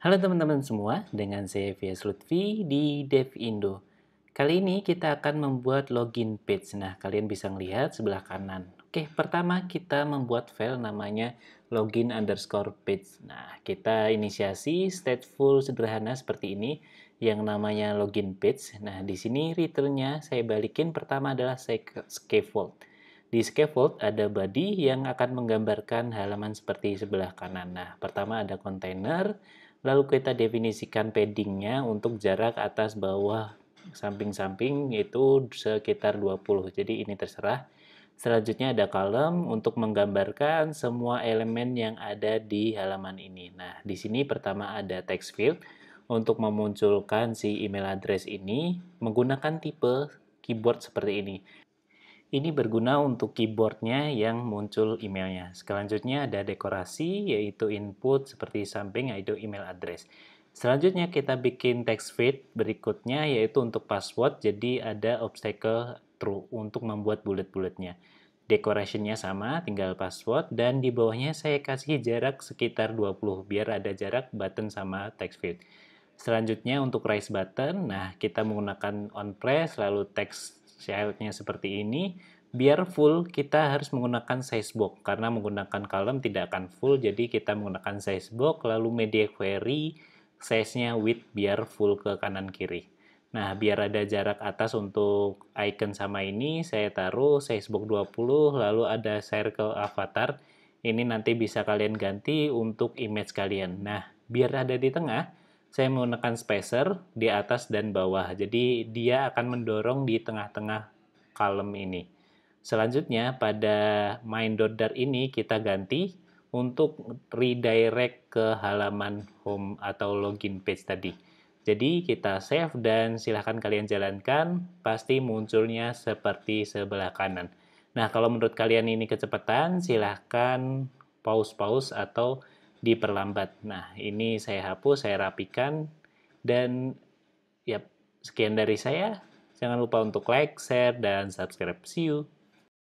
Halo teman-teman semua, dengan saya VS Lutfi di Dev Indo. Kali ini kita akan membuat login page. Nah, kalian bisa melihat sebelah kanan. Oke, pertama kita membuat file namanya login underscore page. Nah, kita inisiasi stateful sederhana seperti ini yang namanya login page. Nah, di sini returnnya saya balikin pertama adalah scaffold. Di scaffold ada body yang akan menggambarkan halaman seperti sebelah kanan. Nah, pertama ada container, Lalu kita definisikan paddingnya untuk jarak atas bawah samping-samping itu sekitar 20. Jadi ini terserah. Selanjutnya ada kolom untuk menggambarkan semua elemen yang ada di halaman ini. Nah, di sini pertama ada text field untuk memunculkan si email address ini menggunakan tipe keyboard seperti ini. Ini berguna untuk keyboardnya yang muncul emailnya. Selanjutnya ada dekorasi, yaitu input seperti samping, yaitu email address. Selanjutnya kita bikin text field berikutnya, yaitu untuk password. Jadi ada obstacle true untuk membuat bulat-bulatnya. Decorationnya sama, tinggal password, dan di bawahnya saya kasih jarak sekitar 20, biar ada jarak button sama text field. Selanjutnya untuk raise button, nah kita menggunakan on press, lalu text shieldnya seperti ini biar full kita harus menggunakan size box karena menggunakan kalem tidak akan full jadi kita menggunakan size box lalu media query size-nya width biar full ke kanan kiri nah biar ada jarak atas untuk icon sama ini saya taruh size box 20 lalu ada circle avatar ini nanti bisa kalian ganti untuk image kalian nah biar ada di tengah saya menggunakan spacer di atas dan bawah. Jadi dia akan mendorong di tengah-tengah kolom ini. Selanjutnya pada main dodder ini kita ganti untuk redirect ke halaman home atau login page tadi. Jadi kita save dan silahkan kalian jalankan, pasti munculnya seperti sebelah kanan. Nah kalau menurut kalian ini kecepatan silahkan pause-pause atau diperlambat. Nah, ini saya hapus, saya rapikan, dan ya, sekian dari saya. Jangan lupa untuk like, share, dan subscribe. See you!